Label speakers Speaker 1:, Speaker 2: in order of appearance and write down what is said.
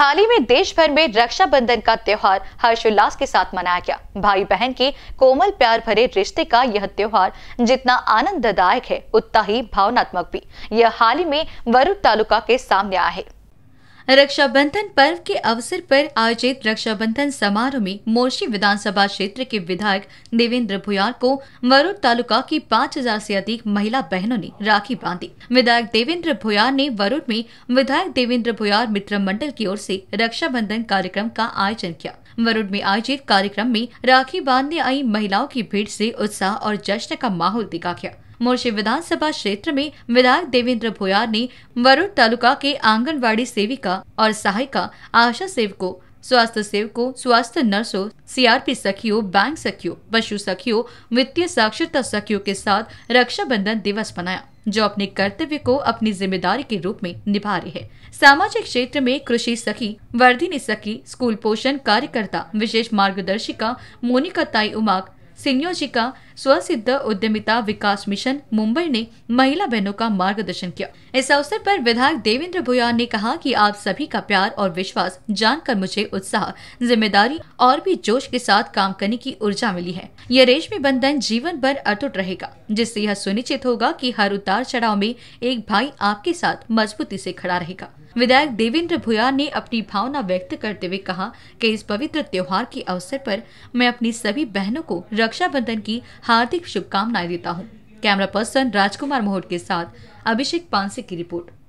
Speaker 1: हाल ही में देश भर में रक्षाबंधन का त्यौहार हर्षोल्लास के साथ मनाया गया भाई बहन के कोमल प्यार भरे रिश्ते का यह त्यौहार जितना आनंददायक है उतना ही भावनात्मक भी यह हाल ही में वरुण तालुका के सामने आया है रक्षाबंधन पर्व के अवसर पर आयोजित रक्षाबंधन समारोह में मोर्शी विधानसभा क्षेत्र के विधायक देवेंद्र भुयार को वरुड़ तालुका की 5000 से अधिक महिला बहनों ने राखी बांधी विधायक देवेंद्र भुयार ने वरुण में विधायक देवेंद्र भुयार मित्र मंडल की ओर से रक्षाबंधन कार्यक्रम का आयोजन किया वरुड़ में आयोजित कार्यक्रम में राखी बांधने आई महिलाओं की भीड़ ऐसी उत्साह और जश्न का माहौल दिखा गया मोर्शी विधानसभा क्षेत्र में विधायक देवेंद्र भोयार ने वरुण तालुका के आंगनबाड़ी सेविका और सहायिका आशा सेवको स्वास्थ्य सेवकों स्वास्थ्य नर्सों सीआरपी सखियों बैंक सखियों पशु सखियों वित्तीय साक्षरता सखियों के साथ रक्षाबंधन दिवस मनाया जो अपने कर्तव्य को अपनी जिम्मेदारी के रूप में निभा रही है सामाजिक क्षेत्र में कृषि सखी वर्धिनी सखी स्कूल पोषण कार्यकर्ता विशेष मार्गदर्शिका मोनिका ताई उमाग संयोजिका जी का स्वसिद्ध उद्यमिता विकास मिशन मुंबई ने महिला बहनों का मार्गदर्शन किया इस अवसर पर विधायक देवेंद्र भुयान ने कहा कि आप सभी का प्यार और विश्वास जानकर मुझे उत्साह जिम्मेदारी और भी जोश के साथ काम करने की ऊर्जा मिली है यह रेशमी बंधन जीवन भर अटूट रहेगा जिससे यह सुनिश्चित होगा की हर उतार चढ़ाव में एक भाई आपके साथ मजबूती ऐसी खड़ा रहेगा विधायक देवेंद्र भुया ने अपनी भावना व्यक्त करते हुए कहा कि इस पवित्र त्योहार के अवसर पर मैं अपनी सभी बहनों को रक्षाबंधन की हार्दिक शुभकामनाएं देता हूँ कैमरा पर्सन राजकुमार मोहट के साथ अभिषेक पांसे की रिपोर्ट